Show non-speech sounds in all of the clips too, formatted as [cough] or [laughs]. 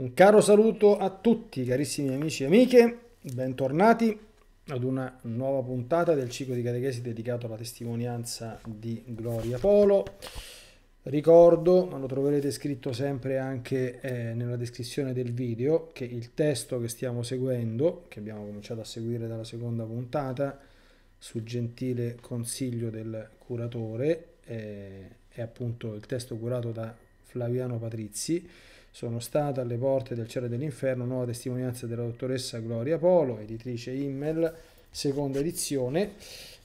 Un caro saluto a tutti carissimi amici e amiche, bentornati ad una nuova puntata del ciclo di catechesi dedicato alla testimonianza di Gloria Polo. Ricordo, ma lo troverete scritto sempre anche eh, nella descrizione del video, che il testo che stiamo seguendo, che abbiamo cominciato a seguire dalla seconda puntata, sul gentile consiglio del curatore, eh, è appunto il testo curato da Flaviano Patrizzi, sono stata alle porte del cielo e dell'inferno, nuova testimonianza della dottoressa Gloria Polo, editrice Immel, seconda edizione,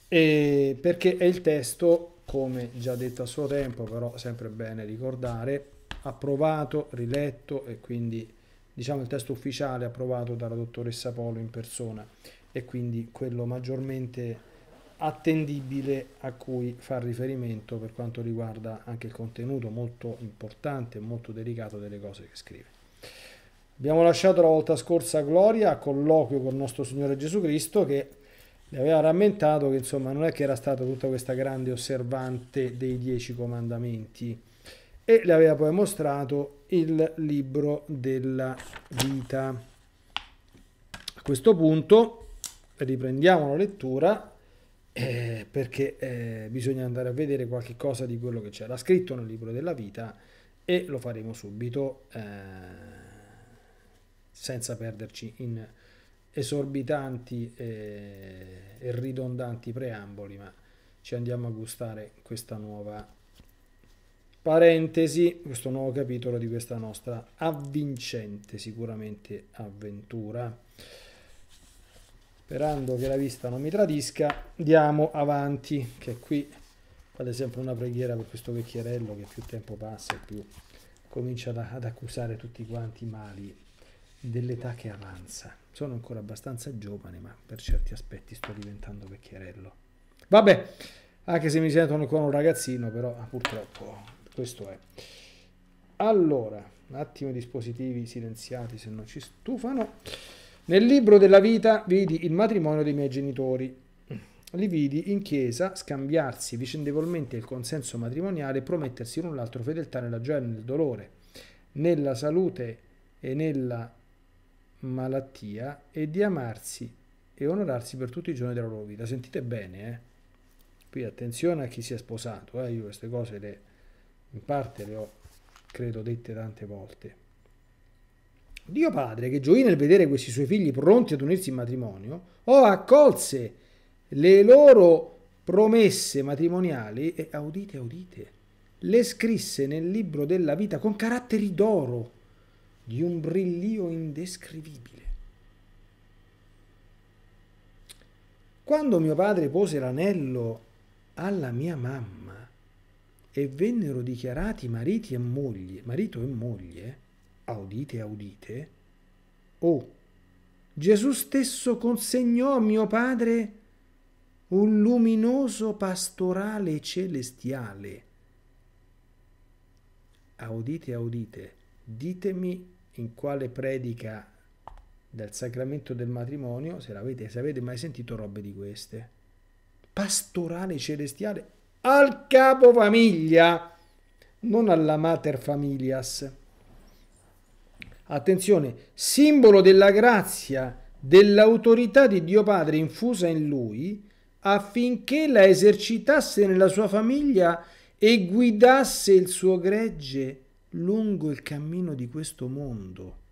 perché è il testo, come già detto a suo tempo, però sempre bene ricordare, approvato, riletto e quindi diciamo il testo ufficiale approvato dalla dottoressa Polo in persona e quindi quello maggiormente attendibile a cui far riferimento per quanto riguarda anche il contenuto molto importante e molto delicato delle cose che scrive. Abbiamo lasciato la volta scorsa Gloria a colloquio con il nostro Signore Gesù Cristo che le aveva rammentato che insomma non è che era stata tutta questa grande osservante dei dieci comandamenti e le aveva poi mostrato il libro della vita. A questo punto riprendiamo la lettura eh, perché eh, bisogna andare a vedere qualche cosa di quello che c'era scritto nel libro della vita e lo faremo subito eh, senza perderci in esorbitanti e, eh, e ridondanti preamboli, ma ci andiamo a gustare questa nuova parentesi, questo nuovo capitolo di questa nostra avvincente sicuramente avventura sperando che la vista non mi tradisca, andiamo avanti, che qui fate sempre una preghiera per questo vecchierello che più tempo passa e più comincia ad, ad accusare tutti quanti i mali dell'età che avanza. Sono ancora abbastanza giovane, ma per certi aspetti sto diventando vecchierello. Vabbè, anche se mi sentono ancora un ragazzino, però ah, purtroppo questo è. Allora, un attimo i dispositivi silenziati se non ci stufano. Nel libro della vita vidi il matrimonio dei miei genitori. Li vidi in chiesa scambiarsi vicendevolmente il consenso matrimoniale e promettersi l'un l'altro fedeltà nella gioia e nel dolore, nella salute e nella malattia e di amarsi e onorarsi per tutti i giorni della loro vita. Sentite bene, eh? Qui attenzione a chi si è sposato, eh? Io queste cose le, in parte le ho, credo, dette tante volte. Dio Padre, che gioì nel vedere questi suoi figli pronti ad unirsi in matrimonio, o accolse le loro promesse matrimoniali e audite, audite, le scrisse nel libro della vita con caratteri d'oro di un brillio indescrivibile. Quando mio padre pose l'anello alla mia mamma e vennero dichiarati mariti e moglie, marito e moglie, audite, audite, oh, Gesù stesso consegnò a mio Padre un luminoso pastorale celestiale. Audite, audite, ditemi in quale predica del sacramento del matrimonio, se, l'avete, se avete mai sentito robe di queste. Pastorale celestiale al capofamiglia, non alla mater familias attenzione, simbolo della grazia dell'autorità di Dio Padre infusa in lui, affinché la esercitasse nella sua famiglia e guidasse il suo gregge lungo il cammino di questo mondo.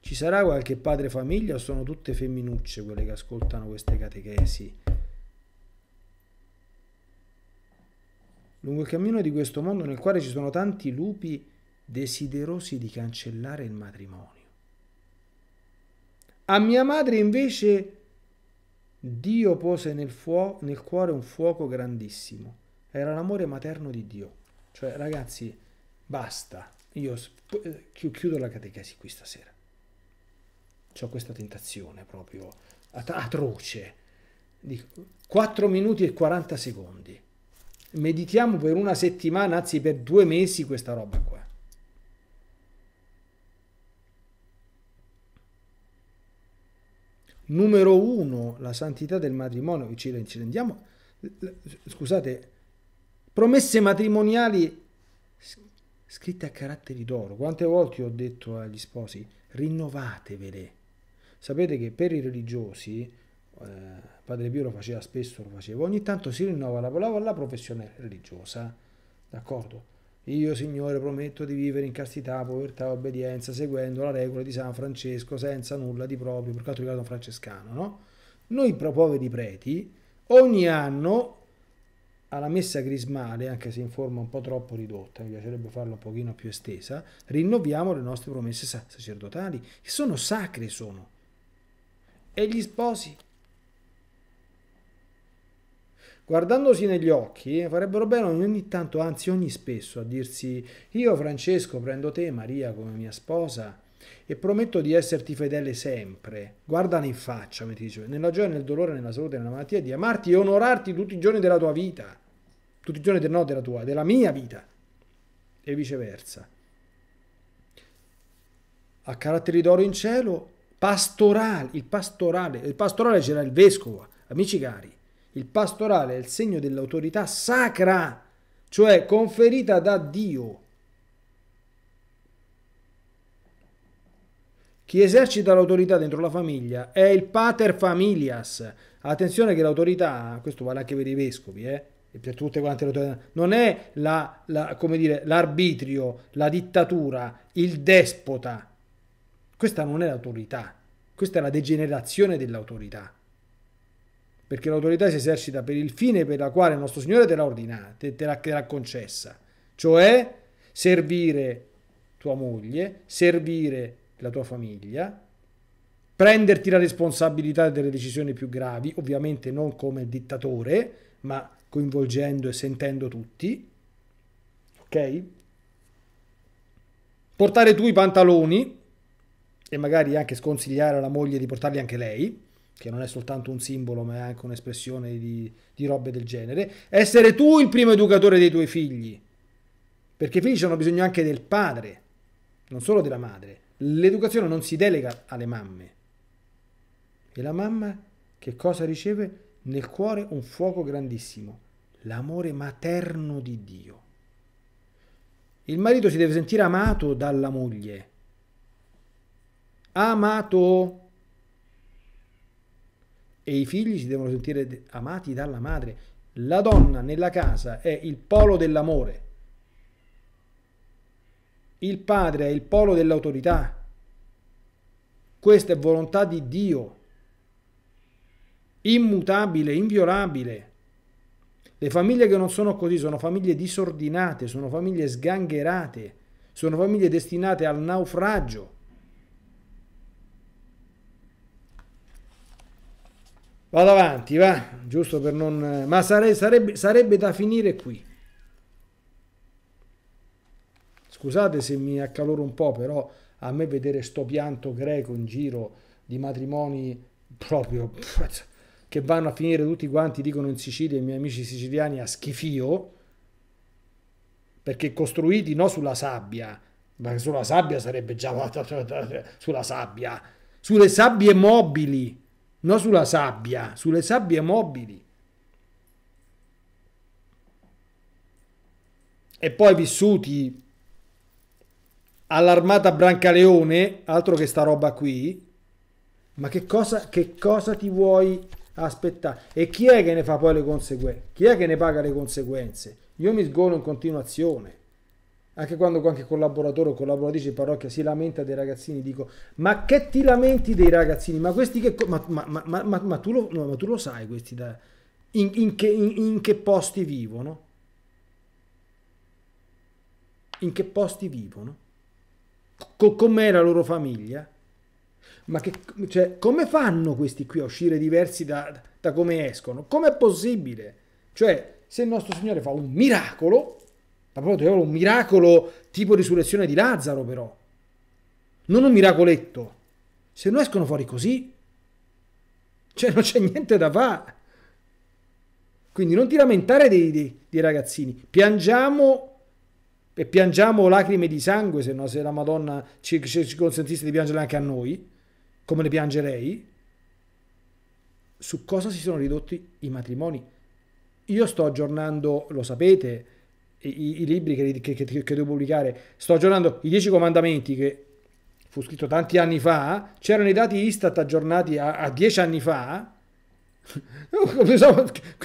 Ci sarà qualche padre famiglia o sono tutte femminucce quelle che ascoltano queste catechesi? Lungo il cammino di questo mondo nel quale ci sono tanti lupi desiderosi di cancellare il matrimonio. A mia madre invece Dio pose nel, fuo- nel cuore un fuoco grandissimo. Era l'amore materno di Dio. Cioè, ragazzi, basta. Io sp- eh, chiudo la catechesi qui stasera. Ho questa tentazione proprio at- atroce. Dico, 4 minuti e 40 secondi meditiamo per una settimana, anzi per due mesi questa roba qua. numero uno la santità del matrimonio, ci rendiamo, scusate, promesse matrimoniali scritte a caratteri d'oro. Quante volte ho detto agli sposi, rinnovatevele. Sapete che per i religiosi, eh, Padre Pio lo faceva spesso, lo faceva, ogni tanto si rinnova la, la, la professione religiosa, d'accordo? Io, Signore, prometto di vivere in castità, povertà, obbedienza, seguendo la regola di San Francesco, senza nulla di proprio, per quanto riguarda un francescano, no? Noi poveri preti, ogni anno alla messa crismale, anche se in forma un po' troppo ridotta, mi piacerebbe farla un pochino più estesa, rinnoviamo le nostre promesse sacerdotali, che sono sacre sono. E gli sposi? guardandosi negli occhi, farebbero bene ogni tanto, anzi ogni spesso, a dirsi io Francesco prendo te Maria come mia sposa e prometto di esserti fedele sempre. Guardala in faccia, mentre dice, nella gioia, nel dolore, nella salute, nella malattia, di amarti e onorarti tutti i giorni della tua vita. Tutti i giorni del, no, della tua, della mia vita. E viceversa. A caratteri d'oro in cielo, pastorale, il pastorale, il pastorale c'era il vescovo, amici cari. Il pastorale è il segno dell'autorità sacra, cioè conferita da Dio. Chi esercita l'autorità dentro la famiglia è il pater familias. Attenzione che l'autorità, questo vale anche per i vescovi, eh? e per tutte quante le autorità, non è la, la, dire, l'arbitrio, la dittatura, il despota. Questa non è l'autorità, questa è la degenerazione dell'autorità perché l'autorità si esercita per il fine per la quale il nostro Signore te l'ha ordinata, te, te, te l'ha concessa, cioè servire tua moglie, servire la tua famiglia, prenderti la responsabilità delle decisioni più gravi, ovviamente non come dittatore, ma coinvolgendo e sentendo tutti, ok? Portare tu i pantaloni e magari anche sconsigliare alla moglie di portarli anche lei, che non è soltanto un simbolo ma è anche un'espressione di, di robe del genere, essere tu il primo educatore dei tuoi figli, perché i figli hanno bisogno anche del padre, non solo della madre. L'educazione non si delega alle mamme. E la mamma che cosa riceve? Nel cuore un fuoco grandissimo, l'amore materno di Dio. Il marito si deve sentire amato dalla moglie. Amato e i figli si devono sentire amati dalla madre. La donna nella casa è il polo dell'amore. Il padre è il polo dell'autorità. Questa è volontà di Dio, immutabile, inviolabile. Le famiglie che non sono così sono famiglie disordinate, sono famiglie sgangherate, sono famiglie destinate al naufragio. Vado avanti, va, giusto per non... Ma sare, sarebbe, sarebbe da finire qui. Scusate se mi accaloro un po', però a me vedere sto pianto greco in giro di matrimoni proprio che vanno a finire tutti quanti, dicono in Sicilia i miei amici siciliani, a schifio, perché costruiti no sulla sabbia, ma sulla sabbia sarebbe già... [laughs] sulla sabbia, sulle sabbie mobili non sulla sabbia, sulle sabbie mobili. E poi vissuti all'armata Brancaleone, altro che sta roba qui, ma che cosa, che cosa ti vuoi aspettare? E chi è che ne fa poi le conseguenze? Chi è che ne paga le conseguenze? Io mi sgono in continuazione anche quando qualche collaboratore o collaboratrice di parrocchia si lamenta dei ragazzini, dico: Ma che ti lamenti dei ragazzini? Ma questi che. Co- ma, ma, ma, ma, tu, lo, no, tu lo sai questi da. In, in, che, in, in, che, posti vivono? In che posti vivono? Co- com'è la loro famiglia? Ma che, cioè, come fanno questi qui a uscire diversi da, da come escono? Com'è possibile? Cioè, se il nostro Signore fa un miracolo, ma proprio un miracolo tipo risurrezione di Lazzaro, però. Non un miracoletto. Se non escono fuori così, cioè non c'è niente da fare. Quindi non ti lamentare dei, dei, dei ragazzini. Piangiamo e piangiamo lacrime di sangue, se no se la Madonna ci, ci consentisse di piangere anche a noi, come le piange lei, su cosa si sono ridotti i matrimoni. Io sto aggiornando, lo sapete, i, i libri che, che, che, che, devo pubblicare. Sto aggiornando i Dieci Comandamenti che fu scritto tanti anni fa, c'erano i dati Istat aggiornati a, a dieci anni fa. [laughs]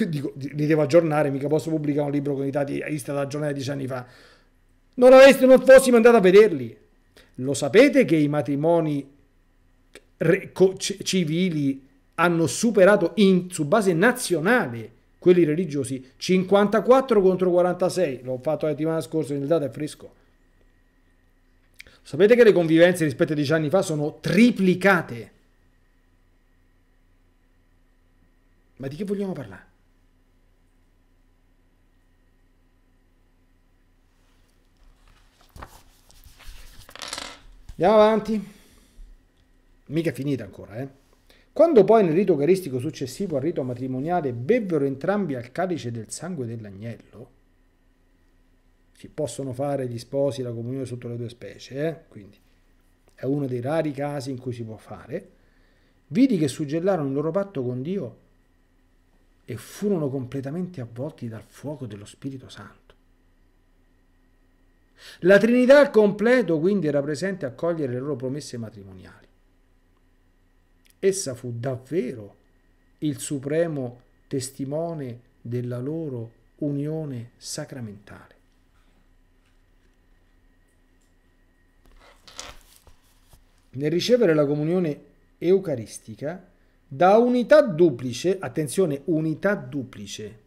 Dico, li devo aggiornare, mica posso pubblicare un libro con i dati Istat aggiornati a dieci anni fa. Non, aveste, non fossimo andato a vederli. Lo sapete che i matrimoni civili hanno superato in, su base nazionale quelli religiosi, 54 contro 46, l'ho fatto la settimana scorsa, il dato è fresco. Sapete che le convivenze rispetto a dieci anni fa sono triplicate? Ma di che vogliamo parlare? Andiamo avanti. Mica finita ancora, eh. Quando poi nel rito eucaristico successivo al rito matrimoniale bevvero entrambi al calice del sangue dell'agnello, si possono fare gli sposi la comunione sotto le due specie, eh? quindi è uno dei rari casi in cui si può fare, vidi che suggellarono il loro patto con Dio e furono completamente avvolti dal fuoco dello Spirito Santo. La Trinità al completo quindi era presente a cogliere le loro promesse matrimoniali. Essa fu davvero il supremo testimone della loro unione sacramentale. Nel ricevere la comunione eucaristica, da unità duplice, attenzione, unità duplice,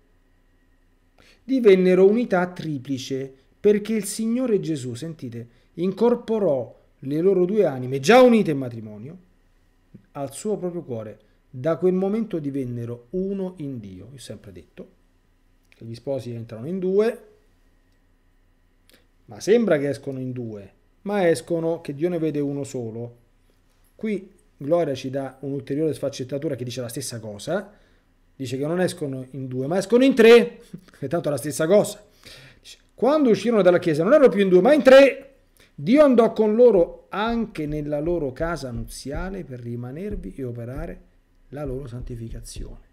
divennero unità triplice, perché il Signore Gesù, sentite, incorporò le loro due anime già unite in matrimonio al suo proprio cuore. Da quel momento divennero uno in Dio. Io ho sempre detto che gli sposi entrano in due, ma sembra che escono in due, ma escono che Dio ne vede uno solo. Qui Gloria ci dà un'ulteriore sfaccettatura che dice la stessa cosa, dice che non escono in due, ma escono in tre, E [laughs] tanto è la stessa cosa. Dice, Quando uscirono dalla chiesa non erano più in due, ma in tre, Dio andò con loro anche nella loro casa nuziale per rimanervi e operare la loro santificazione.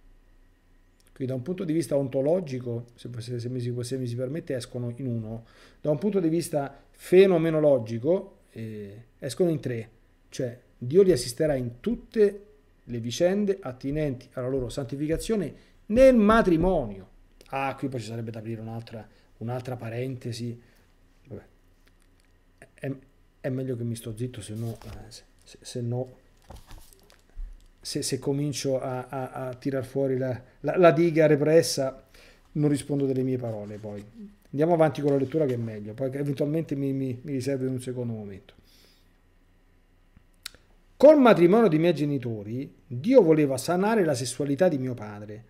Qui da un punto di vista ontologico, se, se, se, mi, si, se mi, si, permette, escono in uno, da un punto di vista fenomenologico eh, escono in tre, cioè Dio li assisterà in tutte le vicende attinenti alla loro santificazione nel matrimonio. Ah, qui poi ci sarebbe da aprire un'altra, un'altra parentesi. Vabbè. È, è meglio che mi sto zitto se no, eh, se, se, no se, se, comincio a, a, a tirar fuori la, la, la, diga repressa non rispondo delle mie parole poi andiamo avanti con la lettura che è meglio poi eventualmente mi, mi, mi riservo in un secondo momento col matrimonio dei miei genitori Dio voleva sanare la sessualità di mio padre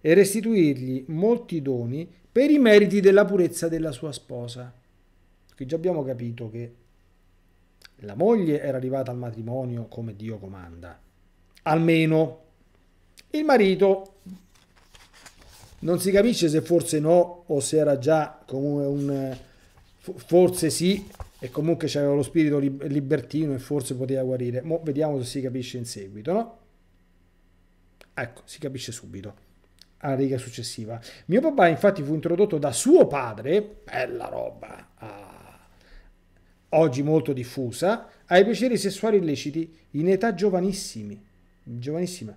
e restituirgli molti doni per i meriti della purezza della sua sposa qui già abbiamo capito che la moglie era arrivata al matrimonio come Dio comanda. Almeno il marito non si capisce se forse no o se era già comunque un forse sì e comunque c'era lo spirito libertino e forse poteva guarire. Mo vediamo se si capisce in seguito, no? Ecco, si capisce subito alla riga successiva. Mio papà infatti fu introdotto da suo padre, bella roba, Ah oggi molto diffusa, ai piaceri sessuali illeciti in età giovanissimi. Giovanissima.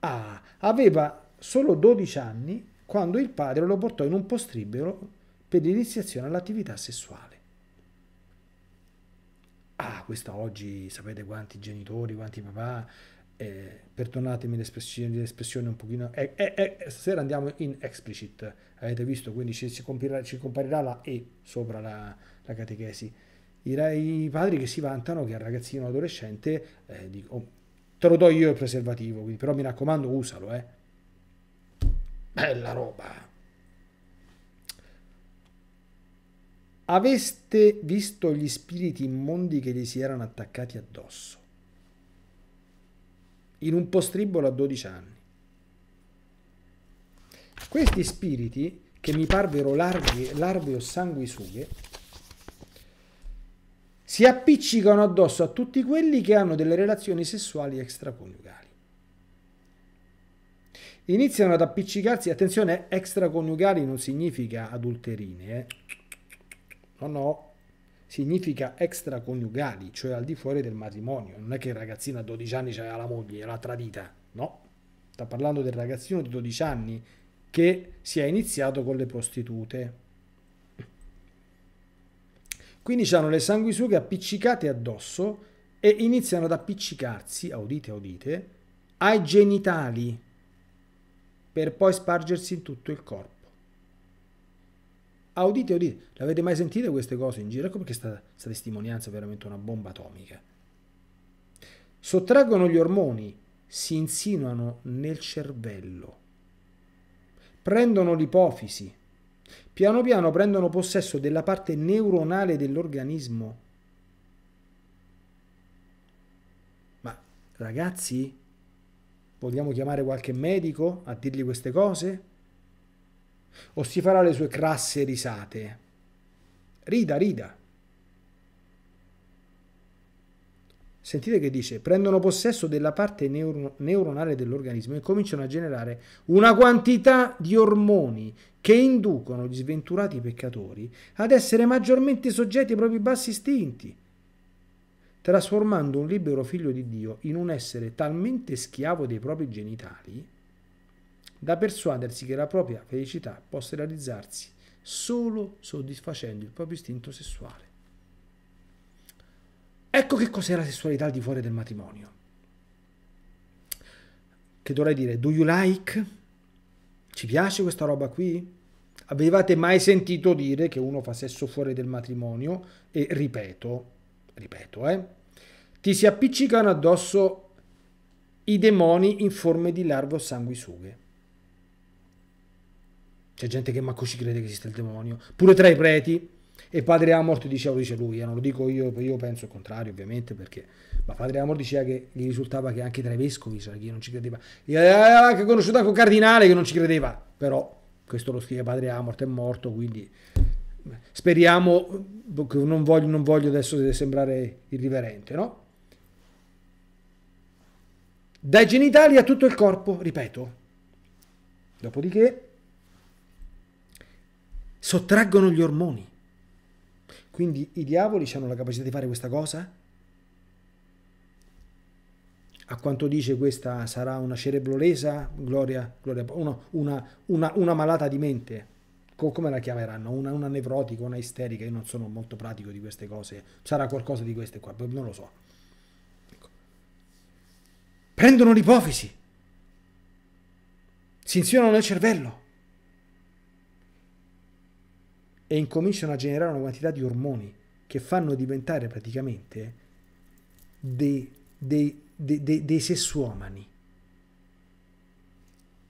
Ah, aveva solo 12 anni quando il padre lo portò in un postribero per l'iniziazione all'attività sessuale. Ah, questa oggi sapete quanti genitori, quanti papà, eh, perdonatemi l'espressione, l'espressione un pochino, eh, eh, eh stasera andiamo in explicit, avete visto, quindi ci, ci, comparirà, ci comparirà la E sopra la, la catechesi i, i, padri che si vantano che al ragazzino adolescente eh, dico, oh, te lo do io il preservativo, quindi, però mi raccomando usalo, eh. Bella roba. Aveste visto gli spiriti immondi che gli si erano attaccati addosso? In un postribolo a 12 anni. Questi spiriti, che mi parvero larve, larve o sanguisughe, si appiccicano addosso a tutti quelli che hanno delle relazioni sessuali extraconiugali. Iniziano ad appiccicarsi, attenzione, extraconiugali non significa adulterine, eh? no no, significa extraconiugali, cioè al di fuori del matrimonio, non è che il ragazzino a 12 anni aveva la moglie, l'ha tradita, no, sta parlando del ragazzino di 12 anni che si è iniziato con le prostitute. Quindi hanno le sanguisughe appiccicate addosso e iniziano ad appiccicarsi, audite, audite, ai genitali per poi spargersi in tutto il corpo. Audite, audite, l'avete mai sentite queste cose in giro? Ecco perché sta, sta testimonianza è veramente una bomba atomica. Sottraggono gli ormoni, si insinuano nel cervello, prendono l'ipofisi, Piano piano prendono possesso della parte neuronale dell'organismo. Ma ragazzi, vogliamo chiamare qualche medico a dirgli queste cose? O si farà le sue crasse risate? Rida, rida. Sentite che dice, prendono possesso della parte neuro neuronale dell'organismo e cominciano a generare una quantità di ormoni che inducono gli sventurati peccatori ad essere maggiormente soggetti ai propri bassi istinti, trasformando un libero figlio di Dio in un essere talmente schiavo dei propri genitali da persuadersi che la propria felicità possa realizzarsi solo soddisfacendo il proprio istinto sessuale. Ecco che cos'è la sessualità al di fuori del matrimonio. Che dovrei dire, do you like? Ci piace questa roba qui? Avevate mai sentito dire che uno fa sesso fuori del matrimonio? E ripeto, ripeto, eh, ti si appiccicano addosso i demoni in forme di larve o sanguisughe. C'è gente che manco ci crede che esista il demonio, pure tra i preti. E padre Amor ti diceva, lo dice lui, eh, non lo dico io, io penso il contrario ovviamente perché, ma padre Amor diceva che gli risultava che anche tra i vescovi Sarghini non ci credeva, gli aveva eh, anche eh, conosciuto anche un cardinale che non ci credeva, però questo lo scrive padre Amor, è morto, quindi speriamo, non voglio, non voglio adesso sembrare irriverente, no? Dai genitali a tutto il corpo, ripeto. Dopodiché sottraggono gli ormoni quindi i diavoli hanno la capacità di fare questa cosa? A quanto dice questa sarà una cerebrolesa, gloria, gloria una, una, una, una malata di mente, come la chiameranno? Una, una nevrotica, una isterica, io non sono molto pratico di queste cose, sarà qualcosa di queste qua, non lo so. Ecco. Prendono l'ipofisi, si insinuano nel cervello, e incominciano a generare una quantità di ormoni che fanno diventare praticamente dei, dei, dei, dei sessuomani.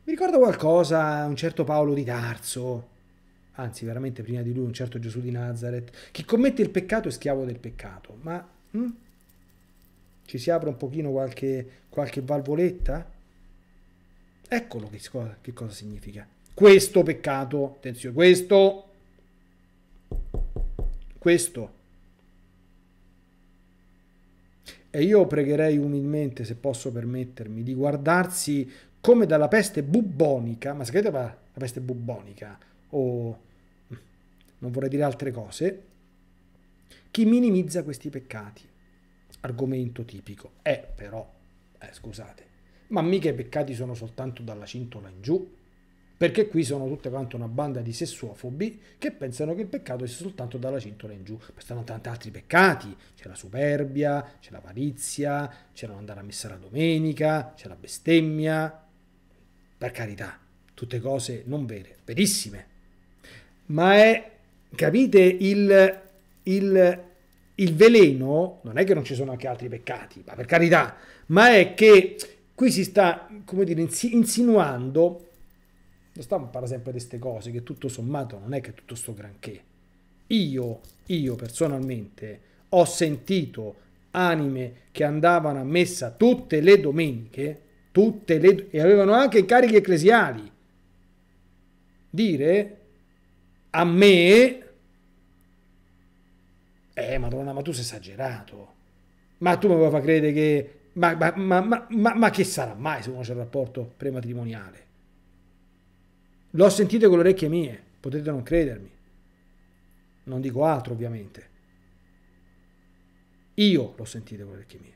Mi ricorda qualcosa un certo Paolo di Tarso, anzi veramente prima di lui un certo Gesù di Nazareth, chi commette il peccato è schiavo del peccato, ma hm? ci si apre un pochino qualche, qualche valvoletta? Eccolo che che cosa significa. Questo peccato, attenzione, questo questo. E io pregherei umilmente, se posso permettermi, di guardarsi come dalla peste bubbonica, ma sapete la peste bubbonica o non vorrei dire altre cose, chi minimizza questi peccati. Argomento tipico. Eh però, eh, scusate, ma mica i peccati sono soltanto dalla cintola in giù perché qui sono tutte quante una banda di sessuofobi che pensano che il peccato sia soltanto dalla cintola in giù. Ma stanno tanti altri peccati, c'è la superbia, c'è l'avarizia, c'è non andare a messa la domenica, c'è la bestemmia, per carità, tutte cose non vere, verissime. Ma è, capite, il, il, il veleno, non è che non ci sono anche altri peccati, ma per carità, ma è che qui si sta, come dire, insinuando lo stiamo parlare sempre di queste cose, che tutto sommato non è che tutto sto granché. Io, io personalmente, ho sentito anime che andavano a messa tutte le domeniche, tutte le, e avevano anche cariche ecclesiali, dire a me, eh madonna, ma tu sei esagerato, ma tu mi vuoi far credere che, ma, ma, ma, ma che sarà mai se uno c'è un rapporto prematrimoniale? L'ho sentito con le orecchie mie, potete non credermi. Non dico altro, ovviamente. Io l'ho sentito con le orecchie mie.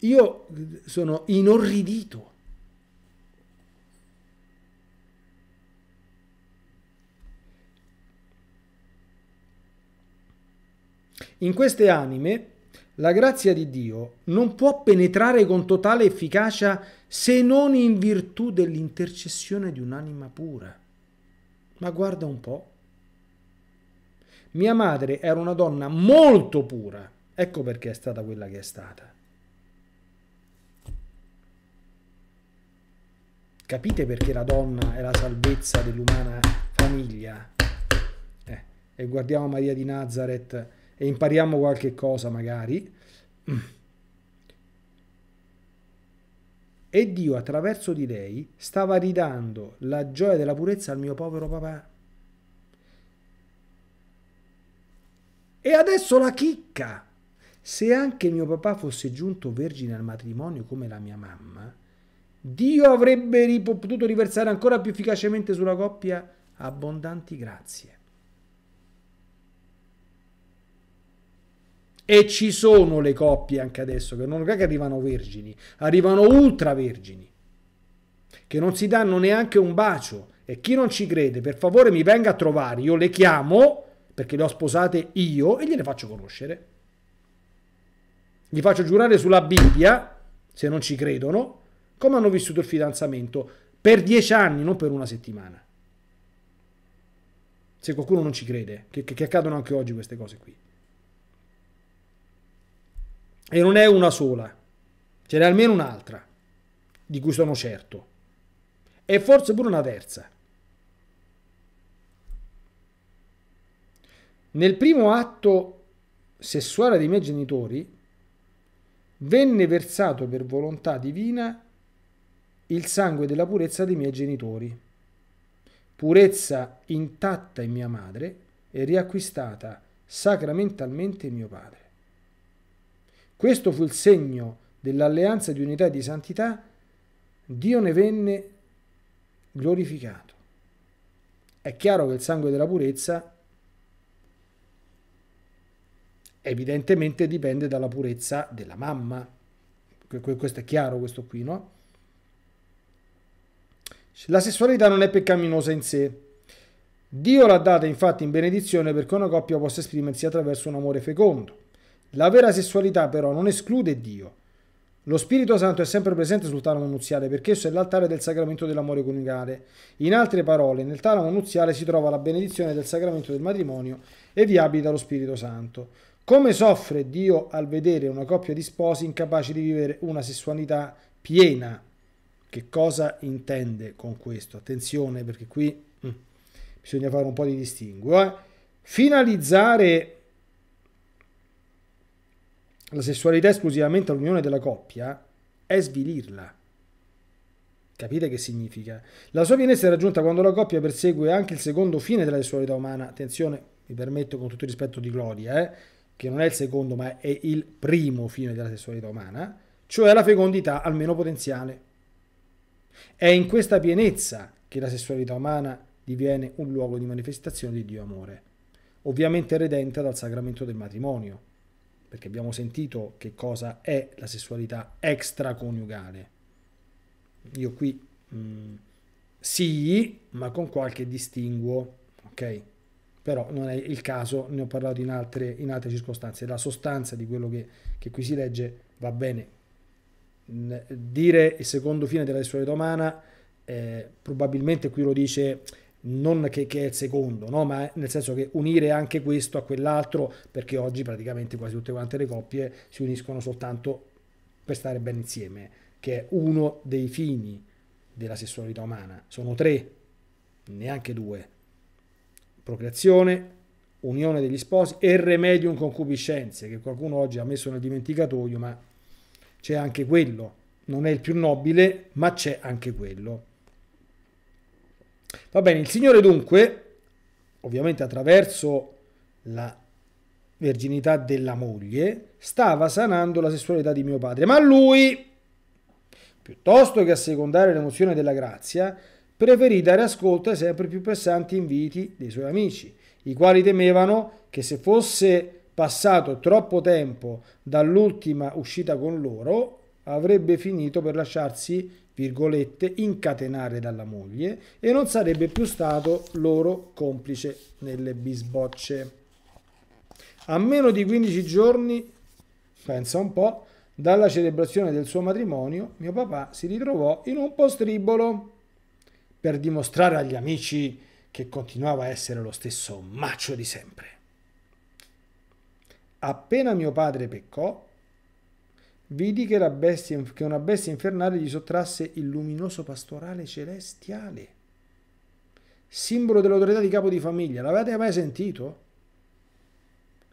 Io eh, sono inorridito. In queste anime la grazia di Dio non può penetrare con totale efficacia se non in virtù dell'intercessione di un'anima pura. Ma guarda un po'. Mia madre era una donna molto pura, ecco perché è stata quella che è stata. Capite perché la donna è la salvezza dell'umana famiglia? Eh, e guardiamo Maria di Nazareth e impariamo qualche cosa magari. E Dio attraverso di lei stava ridando la gioia della purezza al mio povero papà. E adesso la chicca! Se anche mio papà fosse giunto vergine al matrimonio come la mia mamma, Dio avrebbe potuto riversare ancora più efficacemente sulla coppia abbondanti grazie. E ci sono le coppie anche adesso che non è che arrivano vergini, arrivano ultra vergini che non si danno neanche un bacio. E chi non ci crede, per favore mi venga a trovare, io le chiamo perché le ho sposate io e gliele faccio conoscere. Gli faccio giurare sulla Bibbia, se non ci credono, come hanno vissuto il fidanzamento per dieci anni, non per una settimana se qualcuno non ci crede, che, che, accadono anche oggi queste cose qui. E non è una sola, ce n'è almeno un'altra, di cui sono certo. E forse pure una terza. Nel primo atto sessuale dei miei genitori venne versato per volontà divina il sangue della purezza dei miei genitori, purezza intatta in mia madre e riacquistata sacramentalmente in mio padre. Questo fu il segno dell'alleanza di unità e di santità, Dio ne venne glorificato. È chiaro che il sangue della purezza evidentemente dipende dalla purezza della mamma. Questo è chiaro, questo qui, no? La sessualità non è peccaminosa in sé. Dio l'ha data infatti in benedizione perché una coppia possa esprimersi attraverso un amore fecondo. La vera sessualità però non esclude Dio. Lo Spirito Santo è sempre presente sul talamo nuziale perché esso è l'altare del sacramento dell'amore coniugale. In altre parole, nel talamo nuziale si trova la benedizione del sacramento del matrimonio e vi abita lo Spirito Santo. Come soffre Dio al vedere una coppia di sposi incapaci di vivere una sessualità piena? Che cosa intende con questo? Attenzione perché qui mm, bisogna fare un po' di distinguo. Eh? Finalizzare la sessualità esclusivamente all'unione della coppia è svilirla. Capite che significa? La sua pienezza è raggiunta quando la coppia persegue anche il secondo fine della sessualità umana. Attenzione, mi permetto con tutto il rispetto di Gloria, eh, che non è il secondo ma è il primo fine della sessualità umana, cioè la fecondità almeno potenziale. È in questa pienezza che la sessualità umana diviene un luogo di manifestazione di Dio amore, ovviamente redenta dal sacramento del matrimonio perché abbiamo sentito che cosa è la sessualità extraconiugale. Io qui mh, mm, sì, ma con qualche distinguo, ok? Però non è il caso, ne ho parlato in altre, in altre circostanze. La sostanza di quello che, che qui si legge va bene. dire il secondo fine della sessualità umana, eh, probabilmente qui lo dice non che, che, è il secondo, no? ma nel senso che unire anche questo a quell'altro, perché oggi praticamente quasi tutte quante le coppie si uniscono soltanto per stare bene insieme, che è uno dei fini della sessualità umana. Sono tre, neanche due. Procreazione, unione degli sposi e remedium concupiscenze, che qualcuno oggi ha messo nel dimenticatoio, ma c'è anche quello. Non è il più nobile, ma c'è anche quello. Va bene, il Signore dunque, ovviamente attraverso la verginità della moglie, stava sanando la sessualità di mio padre, ma lui, piuttosto che assecondare l'emozione della grazia, preferì dare ascolto ai sempre più pressanti inviti dei suoi amici, i quali temevano che se fosse passato troppo tempo dall'ultima uscita con loro, avrebbe finito per lasciarsi virgolette, incatenare dalla moglie e non sarebbe più stato loro complice nelle bisbocce. A meno di 15 giorni, pensa un po', dalla celebrazione del suo matrimonio, mio papà si ritrovò in un postribolo per dimostrare agli amici che continuava a essere lo stesso maccio di sempre. Appena mio padre peccò, Vidi che, bestia, che una bestia infernale gli sottrasse il luminoso pastorale celestiale, simbolo dell'autorità di capo di famiglia. L'avete mai sentito?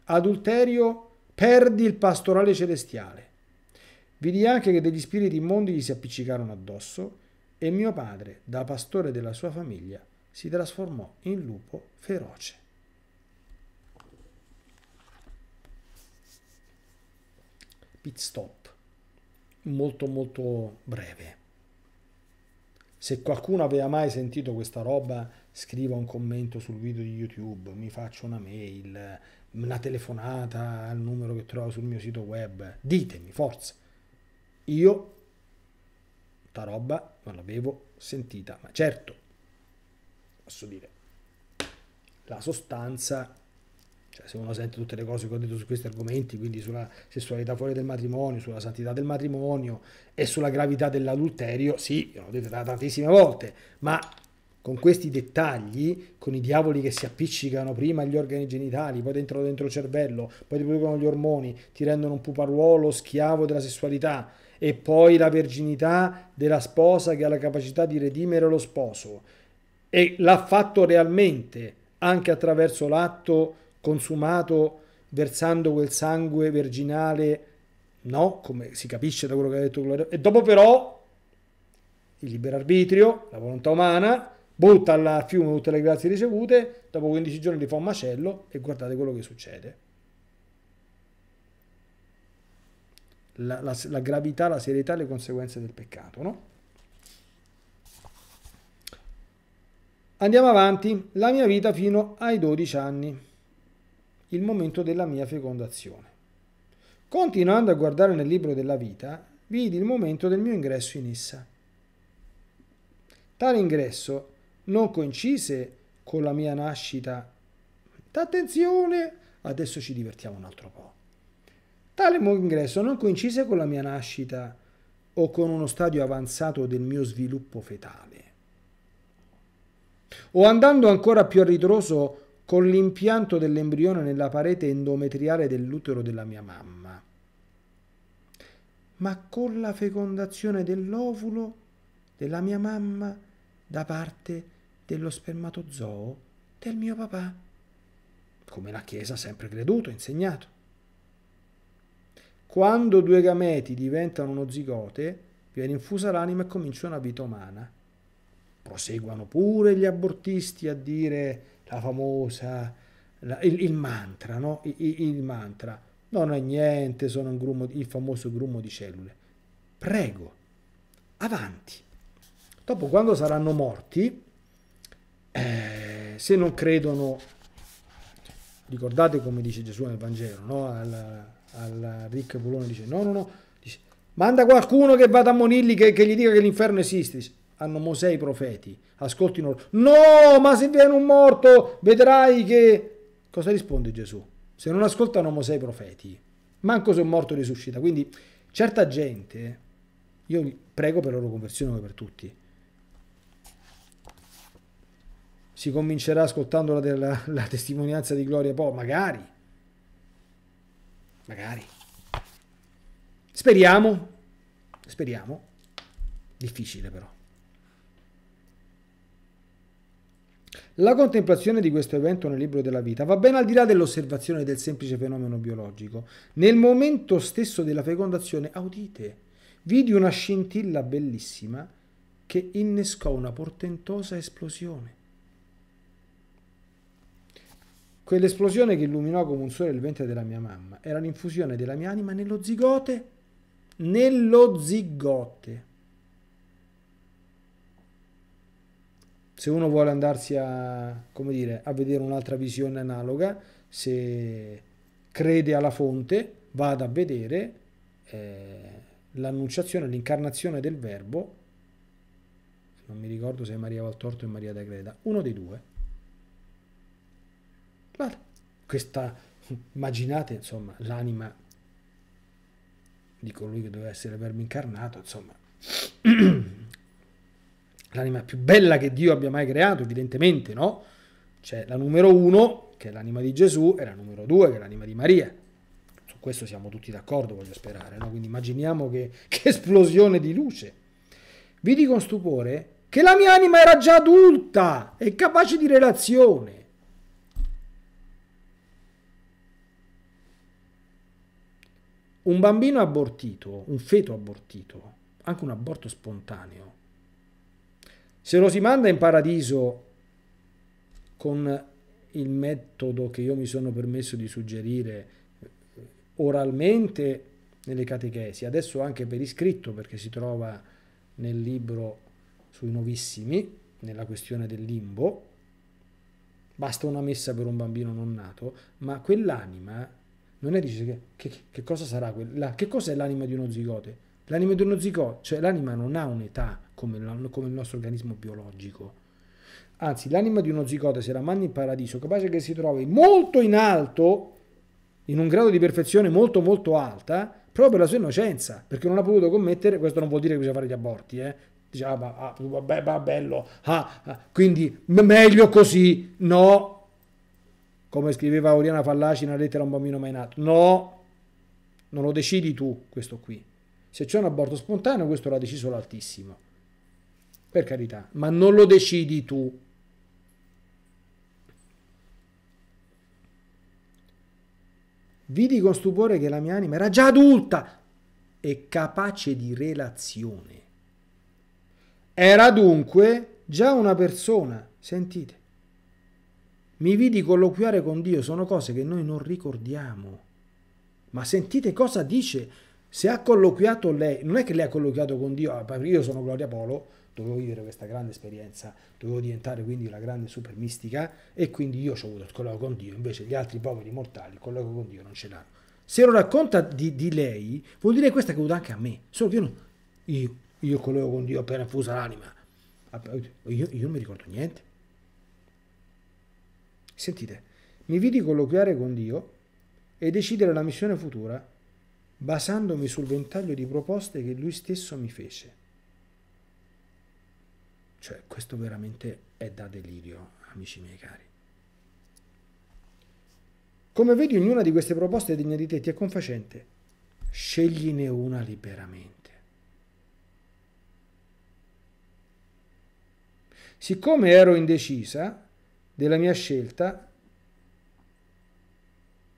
Adulterio, perdi il pastorale celestiale. Vidi anche che degli spiriti immondi gli si appiccicarono addosso e mio padre, da pastore della sua famiglia, si trasformò in lupo feroce. Pit stop molto molto breve. Se qualcuno aveva mai sentito questa roba, scriva un commento sul video di YouTube, mi faccio una mail, una telefonata al numero che trovo sul mio sito web. Ditemi, forza. Io sta roba non l'avevo sentita, ma certo, posso dire, la sostanza cioè, se uno sente tutte le cose che ho detto su questi argomenti, quindi sulla sessualità fuori del matrimonio, sulla santità del matrimonio e sulla gravità dell'adulterio, sì, l'ho detto tantissime volte, ma con questi dettagli, con i diavoli che si appiccicano prima agli organi genitali, poi dentro, dentro il cervello, poi ti producono gli ormoni, ti rendono un puparuolo schiavo della sessualità e poi la verginità della sposa che ha la capacità di redimere lo sposo e l'ha fatto realmente anche attraverso l'atto consumato versando quel sangue virginale, no, come si capisce da quello che ha detto Gloria. E dopo però il libero arbitrio, la volontà umana, butta al fiume tutte le grazie ricevute, dopo 15 giorni li fa un macello e guardate quello che succede. La, la, la gravità, la serietà, le conseguenze del peccato, no? Andiamo avanti, la mia vita fino ai 12 anni il momento della mia fecondazione. Continuando a guardare nel libro della vita, vidi il momento del mio ingresso in essa. Tale ingresso non coincise con la mia nascita. Attenzione, adesso ci divertiamo un altro po'. Tale ingresso non coincise con la mia nascita o con uno stadio avanzato del mio sviluppo fetale. O andando ancora più a ritroso con l'impianto dell'embrione nella parete endometriale dell'utero della mia mamma. Ma con la fecondazione dell'ovulo della mia mamma da parte dello spermatozoo del mio papà, come la Chiesa ha sempre creduto, e insegnato. Quando due gameti diventano uno zigote, viene infusa l'anima e comincia una vita umana. Proseguono pure gli abortisti a dire la famosa, la, il, il, mantra, no? Il, il, mantra. Non è niente, sono grumo, il famoso grumo di cellule. Prego, avanti. Dopo, quando saranno morti, eh, se non credono, ricordate come dice Gesù nel Vangelo, no? Al, al ricco Polone dice, no, no, no, dice, manda qualcuno che vada a monirli, che, che gli dica che l'inferno esiste. Dice, hanno Mosè i profeti, ascoltino No, ma se viene un morto, vedrai che... Cosa risponde Gesù? Se non ascoltano Mosè i profeti, manco se un morto risuscita. Quindi certa gente, io prego per la loro conversione come per tutti, si convincerà ascoltando la, la, la testimonianza di Gloria poi, magari, magari. Speriamo, speriamo, difficile però. La contemplazione di questo evento nel libro della vita va ben al di là dell'osservazione del semplice fenomeno biologico. Nel momento stesso della fecondazione, audite, ah, vidi una scintilla bellissima che innescò una portentosa esplosione. Quell'esplosione che illuminò come un sole il ventre della mia mamma era l'infusione della mia anima nello zigote, nello zigote se uno vuole andarsi a, come dire, a vedere un'altra visione analoga, se crede alla fonte, vada a vedere eh, l'annunciazione, l'incarnazione del verbo, non mi ricordo se è Maria Valtorto o Maria da Greda, uno dei due. Vale. Questa, immaginate insomma l'anima di colui che doveva essere verbo incarnato, insomma. [clears throat] l'anima più bella che Dio abbia mai creato, evidentemente, no? C'è la numero uno, che è l'anima di Gesù, e la numero due, che è l'anima di Maria. Su questo siamo tutti d'accordo, voglio sperare, no? Quindi immaginiamo che, [laughs] che esplosione di luce. Vi dico con stupore che la mia anima era già adulta e capace di relazione. Un bambino abortito, un feto abortito, anche un aborto spontaneo, se lo si manda in paradiso con il metodo che io mi sono permesso di suggerire eh, oralmente nelle catechesi, adesso anche per iscritto perché si trova nel libro sui nuovissimi, nella questione del limbo, basta una messa per un bambino non nato, ma quell'anima non è dice che, che, che cosa sarà quella, che cos'è l'anima di uno zigote? L'anima di uno zigote, cioè l'anima non ha un'età, come, la, come il nostro organismo biologico. Anzi, l'anima di uno zigote se la mangia in paradiso, capace che si trovi molto in alto, in un grado di perfezione molto molto alta, proprio per la sua innocenza, perché non ha potuto commettere, questo non vuol dire che bisogna fare gli aborti, eh? Diciamo, ah, ah vabbè, va bello, ah, ah, quindi meglio così, no, come scriveva Oriana Fallaci nella lettera a un bambino mai nato. No, non lo decidi tu questo qui. Se c'è un aborto spontaneo, questo l'ha deciso l'Altissimo per carità, ma non lo decidi tu. Vidi con stupore che la mia anima era già adulta e capace di relazione. Era dunque già una persona, sentite. Mi vidi colloquiare con Dio, sono cose che noi non ricordiamo. Ma sentite cosa dice, se ha colloquiato lei, non è che lei ha colloquiato con Dio, ah, io sono Gloria Polo, dovevo vivere questa grande esperienza, dovevo diventare quindi una grande super mistica e quindi io ho avuto il colloquio con Dio, invece gli altri poveri mortali il colloquio con Dio non ce l'hanno. Se lo racconta di, di lei, vuol dire che questa è caduta anche a me, solo che io, non, io, io colloquio con Dio appena fusa l'anima, io, io non mi ricordo niente. Sentite, mi vidi colloquiare con Dio e decidere la missione futura basandomi sul ventaglio di proposte che lui stesso mi fece. Cioè, questo veramente è da delirio, amici miei cari. Come vedi, ognuna di queste proposte è degna di te, ti è confacente. Scegline una liberamente. Siccome ero indecisa della mia scelta,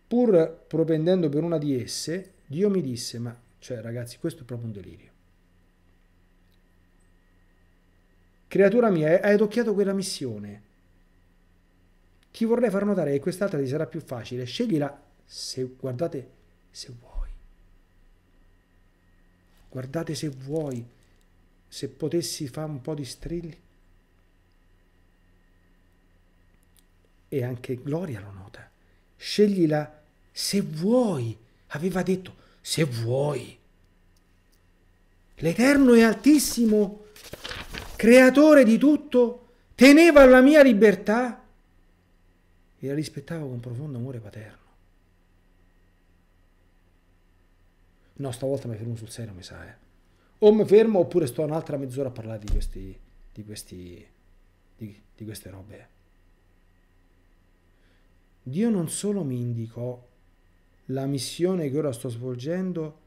pur propendendo per una di esse, Dio mi disse, ma cioè ragazzi, questo è proprio un delirio. Creatura mia, hai adocchiato quella missione. Ti vorrei far notare che quest'altra ti sarà più facile. Sceglila se guardate se vuoi. Guardate se vuoi. Se potessi fare un po' di strilli. E anche Gloria lo nota. Sceglila se vuoi. Aveva detto se vuoi. L'Eterno è altissimo creatore di tutto, teneva la mia libertà e la rispettava con profondo amore paterno. No, stavolta mi fermo sul serio, mi sa. Eh. O mi fermo oppure sto un'altra mezz'ora a parlare di questi. di questi. di, di queste robe. Dio non solo mi indicò la missione che ora sto svolgendo,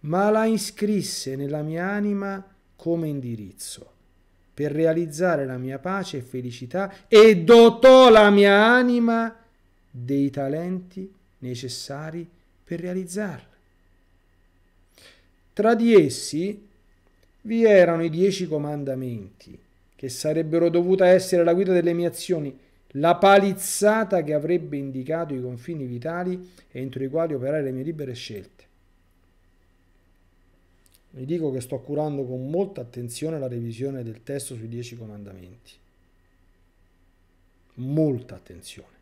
ma la iscrisse nella mia anima come indirizzo per realizzare la mia pace e felicità e dotò la mia anima dei talenti necessari per realizzarla. Tra di essi vi erano i dieci comandamenti, che sarebbero dovuta essere la guida delle mie azioni, la palizzata che avrebbe indicato i confini vitali entro i quali operare le mie libere scelte. Vi dico che sto curando con molta attenzione la revisione del testo sui dieci comandamenti. Molta attenzione.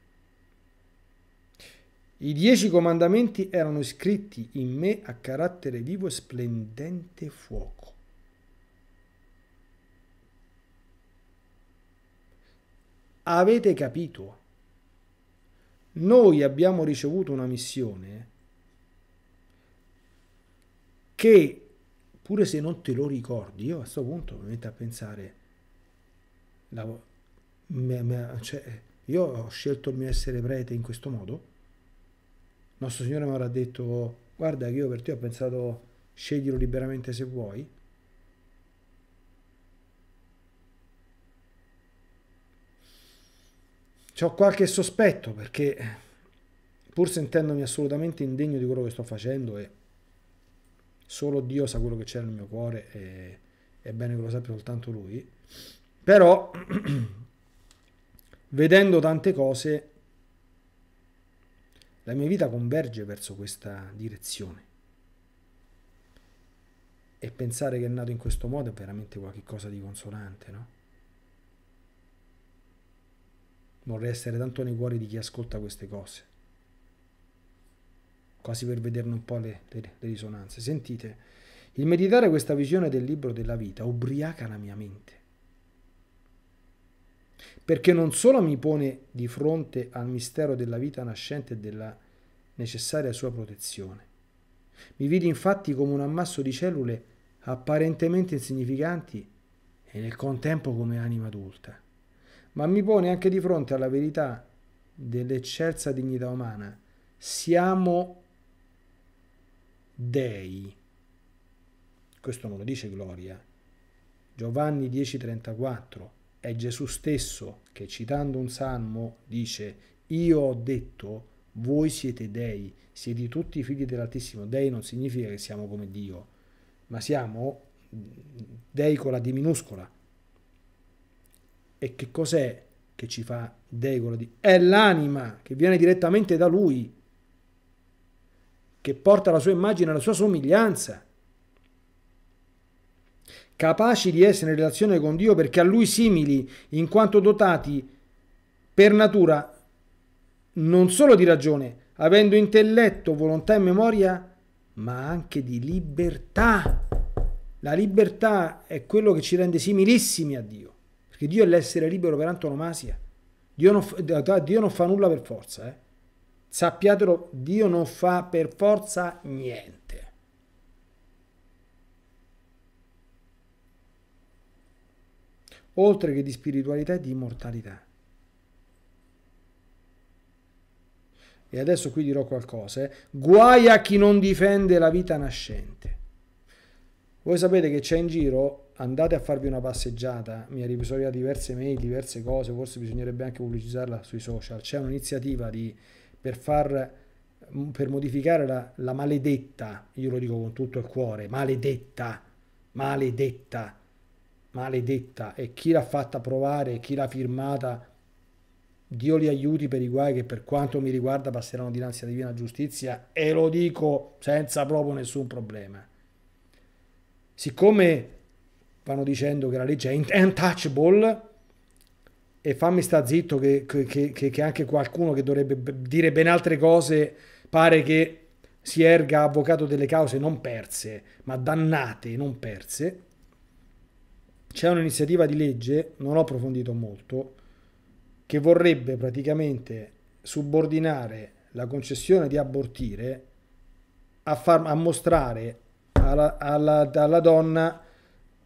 I dieci comandamenti erano scritti in me a carattere vivo e splendente fuoco. Avete capito? Noi abbiamo ricevuto una missione che pure se non te lo ricordi, io a questo punto mi metto a pensare, la, me, me, cioè, io ho scelto il mio essere prete in questo modo, il nostro Signore mi avrà detto, guarda che io per te ho pensato, sceglilo liberamente se vuoi, ho qualche sospetto perché pur sentendomi assolutamente indegno di quello che sto facendo e solo Dio sa quello che c'è nel mio cuore e è bene che lo sappia soltanto Lui. Però, [clears throat] vedendo tante cose, la mia vita converge verso questa direzione. E pensare che è nato in questo modo è veramente qualcosa di consolante, no? Vorrei essere tanto nei cuori di chi ascolta queste cose quasi per vederne un po' le, le, le risonanze. Sentite, il meditare questa visione del libro della vita ubriaca la mia mente, perché non solo mi pone di fronte al mistero della vita nascente e della necessaria sua protezione, mi vidi infatti come un ammasso di cellule apparentemente insignificanti e nel contempo come anima adulta, ma mi pone anche di fronte alla verità dell'eccelsa dignità umana. Siamo dei. Questo non lo dice Gloria. Giovanni 10:34 è Gesù stesso che citando un salmo dice io ho detto voi siete dei, siete tutti figli dell'Altissimo. Dei non significa che siamo come Dio, ma siamo mm, dei con la D minuscola. E che cos'è che ci fa dei con la D? È l'anima che viene direttamente da Lui che porta la sua immagine la sua somiglianza, capaci di essere in relazione con Dio perché a Lui simili, in quanto dotati per natura non solo di ragione, avendo intelletto, volontà e memoria, ma anche di libertà. La libertà è quello che ci rende similissimi a Dio, perché Dio è l'essere libero per antonomasia. Dio non, Dio non fa nulla per forza, eh. Sappiatelo, Dio non fa per forza niente. oltre che di spiritualità e di immortalità. E adesso qui dirò qualcosa, eh. guai a chi non difende la vita nascente. Voi sapete che c'è in giro, andate a farvi una passeggiata, mi ha ripisoria diverse mail, diverse cose, forse bisognerebbe anche pubblicizzarla sui social, c'è un'iniziativa di per, far, mm, per modificare la, la maledetta, io lo dico con tutto il cuore, maledetta, maledetta, maledetta, e chi l'ha fatta provare, chi l'ha firmata, Dio li aiuti per i guai che per quanto mi riguarda passeranno dinanzi alla divina giustizia e lo dico senza proprio nessun problema. Siccome vanno dicendo che la legge è untouchable, e fammi sta zitto che, che, che, che, anche qualcuno che dovrebbe dire ben altre cose pare che si erga avvocato delle cause non perse, ma dannate, non perse. C'è un'iniziativa di legge, non ho approfondito molto, che vorrebbe praticamente subordinare la concessione di abortire a, far, a mostrare alla, alla, alla donna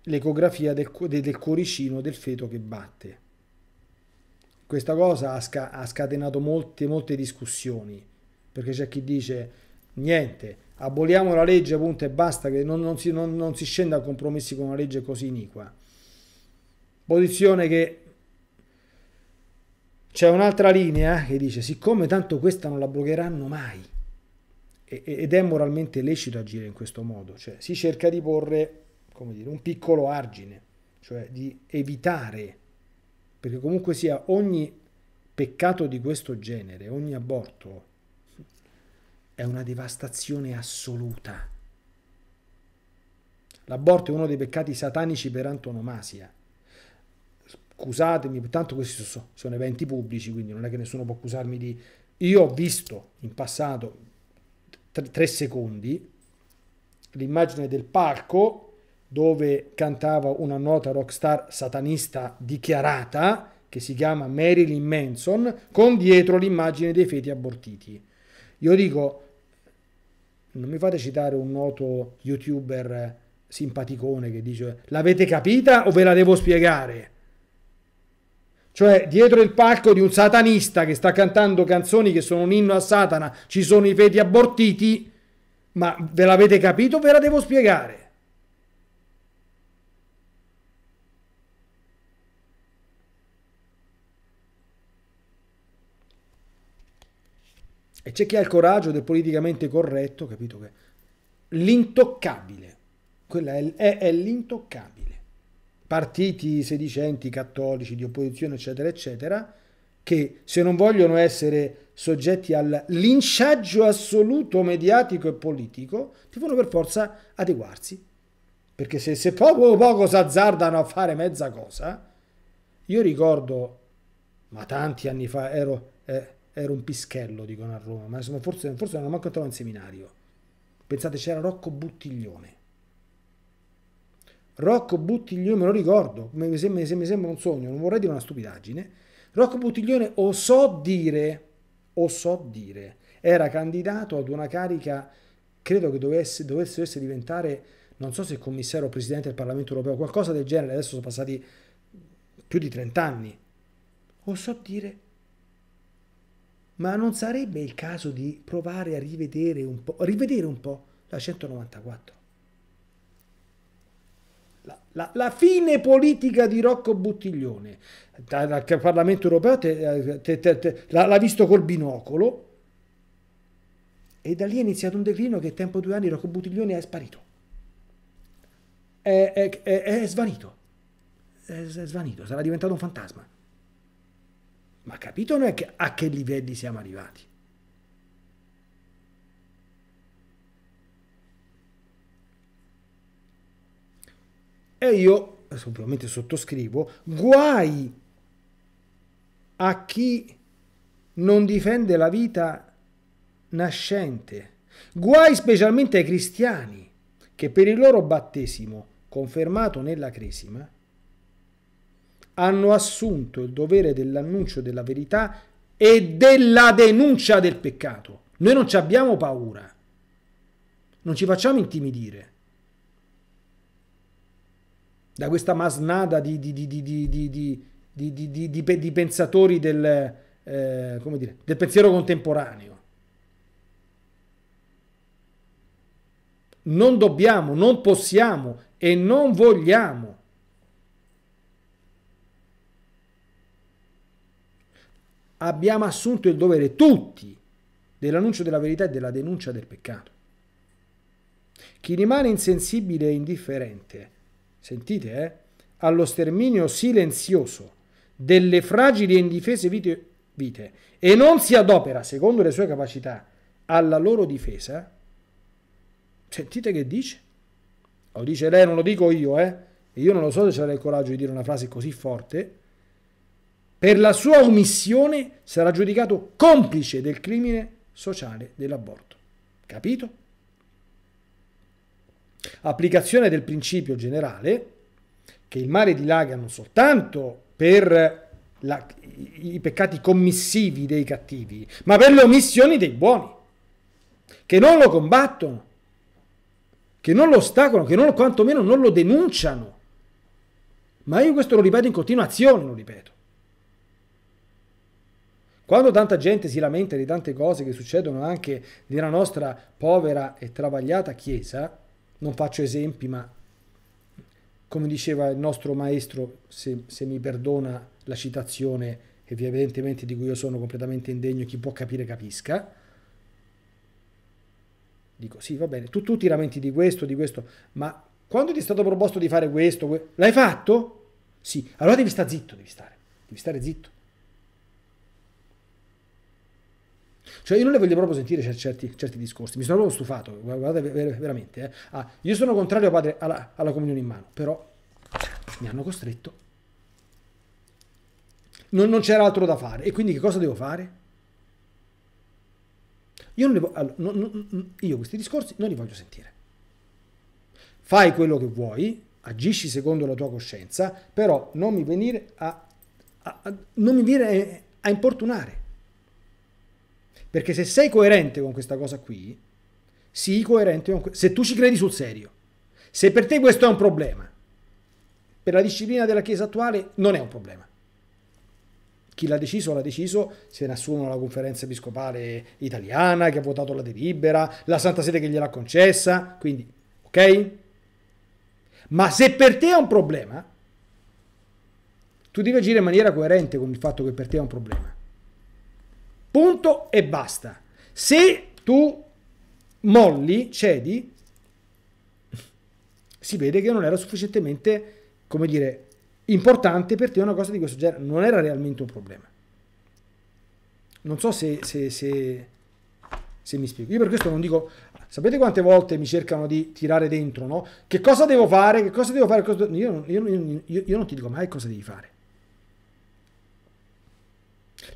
l'ecografia del, del cuoricino del feto che batte questa cosa ha, sca ha scatenato molte, molte discussioni, perché c'è chi dice niente, aboliamo la legge, punto e basta, che non, non, si, non, non si scenda a compromessi con una legge così iniqua. Posizione che c'è un'altra linea eh, che dice, siccome tanto questa non la bloccheranno mai, ed è moralmente lecito agire in questo modo, cioè si cerca di porre, come dire, un piccolo argine, cioè di evitare perché comunque sia ogni peccato di questo genere, ogni aborto, è una devastazione assoluta. L'aborto è uno dei peccati satanici per antonomasia. Scusatemi, tanto questi sono, sono eventi pubblici, quindi non è che nessuno può accusarmi di... Io ho visto in passato tre, tre secondi l'immagine del parco dove cantava una nota rockstar satanista dichiarata che si chiama Marilyn Manson con dietro l'immagine dei feti abortiti. Io dico, non mi fate citare un noto youtuber simpaticone che dice l'avete capita o ve la devo spiegare? Cioè, dietro il palco di un satanista che sta cantando canzoni che sono un inno a Satana, ci sono i feti abortiti, ma ve l'avete capito o ve la devo spiegare? c'è chi ha il coraggio del politicamente corretto, capito che l'intoccabile, quella è, è, è l'intoccabile. Partiti sedicenti, cattolici, di opposizione, eccetera, eccetera, che se non vogliono essere soggetti al linciaggio assoluto mediatico e politico, devono per forza adeguarsi. Perché se, se poco poco si azzardano a fare mezza cosa, io ricordo, ma tanti anni fa ero... Eh, era un pischello, dicono a Roma, ma sono, forse, forse non ho manco trovato in seminario. Pensate, c'era Rocco Buttiglione. Rocco Buttiglione, me lo ricordo, mi sembra, mi sembra un sogno, non vorrei dire una stupidaggine. Rocco Buttiglione osò dire, osò dire, era candidato ad una carica, credo che dovesse, dovesse, dovesse diventare, non so se commissario o presidente del Parlamento europeo, qualcosa del genere, adesso sono passati più di 30 anni. Osò dire ma non sarebbe il caso di provare a rivedere un po', rivedere un po la 194? La, la, la, fine politica di Rocco Buttiglione dal Parlamento europeo te, eh, te, te, l'ha visto col binocolo e da lì è iniziato un declino che tempo due anni Rocco Buttiglione è sparito è, è, è, è svanito è, è svanito sarà diventato un fantasma ma capito noi a che livelli siamo arrivati? E io, ovviamente sottoscrivo, guai a chi non difende la vita nascente, guai specialmente ai cristiani che per il loro battesimo, confermato nella cresima, hanno assunto il dovere dell'annuncio della verità e della denuncia del peccato. Noi non ci abbiamo paura, non ci facciamo intimidire da questa masnada di, di, di, di pensatori del, eh, dire, del pensiero contemporaneo. Non dobbiamo, non possiamo e non vogliamo abbiamo assunto il dovere tutti dell'annuncio della verità e della denuncia del peccato. Chi rimane insensibile e indifferente, sentite, eh, allo sterminio silenzioso delle fragili e indifese vite, vite e non si adopera secondo le sue capacità alla loro difesa, sentite che dice? Lo dice lei, non lo dico io, eh? E io non lo so se c'era il coraggio di dire una frase così forte, per la sua omissione sarà giudicato complice del crimine sociale dell'aborto. Capito? Applicazione del principio generale che il mare dilaga non soltanto per la, i peccati commissivi dei cattivi, ma per le omissioni dei buoni, che non lo combattono, che non lo ostacolano, che non, quantomeno non lo denunciano. Ma io questo lo ripeto in continuazione, lo ripeto. Quando tanta gente si lamenta di tante cose che succedono anche nella nostra povera e travagliata Chiesa, non faccio esempi, ma come diceva il nostro maestro, se, se mi perdona la citazione, che evidentemente di cui io sono completamente indegno, chi può capire capisca, dico sì, va bene, tu, tu ti lamenti di questo, di questo, ma quando ti è stato proposto di fare questo, que l'hai fatto? Sì, allora devi stare zitto, devi stare, devi stare zitto. Cioè io non le voglio proprio sentire certi, certi discorsi, mi sono proprio stufato, guardate veramente. Eh. Ah, io sono contrario padre, alla, alla comunione in mano, però mi hanno costretto. Non, non c'era altro da fare e quindi che cosa devo fare? Io, non, allora, non, non io questi discorsi non li voglio sentire. Fai quello che vuoi, agisci secondo la tua coscienza, però non mi venire a, a, a non mi viene a importunare. Perché se sei coerente con questa cosa qui, sii coerente con que- se tu ci credi sul serio. Se per te questo è un problema, per la disciplina della Chiesa attuale non è un problema. Chi l'ha deciso l'ha deciso, se ne assumono la conferenza episcopale italiana che ha votato la delibera, la Santa Sede che gliel'ha concessa, quindi ok? Ma se per te è un problema, tu devi agire in maniera coerente con il fatto che per te è un problema. Punto e basta. Se tu molli, cedi, si vede che non era sufficientemente, come dire, importante per te una cosa di questo genere. Non era realmente un problema. Non so se, se, se, se mi spiego. Io per questo non dico Sapete quante volte mi cercano di tirare dentro, no? Che cosa devo fare? Che cosa devo fare? Cosa Io, io, io, io, non ti dico mai cosa devi fare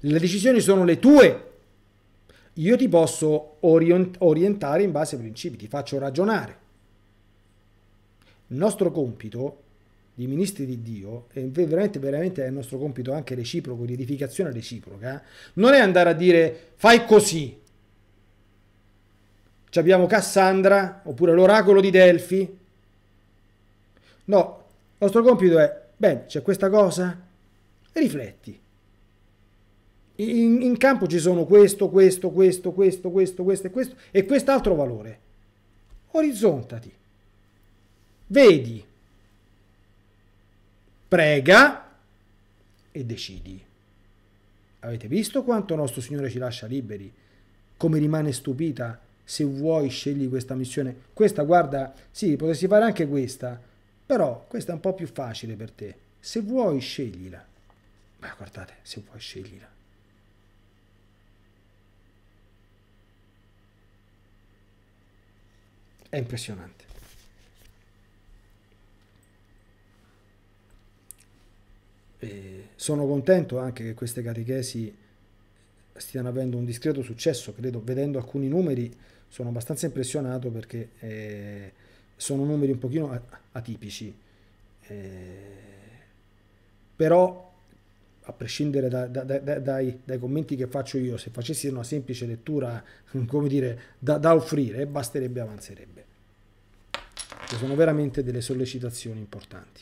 le decisioni sono le tue. Io ti posso orientare in base ai principi, ti faccio ragionare. Il nostro compito di ministri di Dio, e veramente, veramente è il nostro compito anche reciproco, di edificazione reciproca, eh. non è andare a dire fai così. Ci abbiamo Cassandra, oppure l'oracolo di Delfi. No, il nostro compito è, beh, c'è questa cosa? Rifletti in, in campo ci sono questo, questo, questo, questo, questo, questo e questo e quest'altro valore. Orizzontati. Vedi, prega e decidi. Avete visto quanto nostro Signore ci lascia liberi? Come rimane stupita se vuoi scegli questa missione? Questa, guarda, sì, potresti fare anche questa, però questa è un po' più facile per te. Se vuoi, sceglila. Ma guardate, se vuoi, sceglila. È impressionante. E sono contento anche che queste catechesi stiano avendo un discreto successo, credo, vedendo alcuni numeri sono abbastanza impressionato perché eh, sono numeri un pochino atipici. Eh, però a prescindere da, da, da, dai, dai, commenti che faccio io, se facessi una semplice lettura, [laughs] come dire, da, offrire, basterebbe avanzerebbe. Ci sono veramente delle sollecitazioni importanti.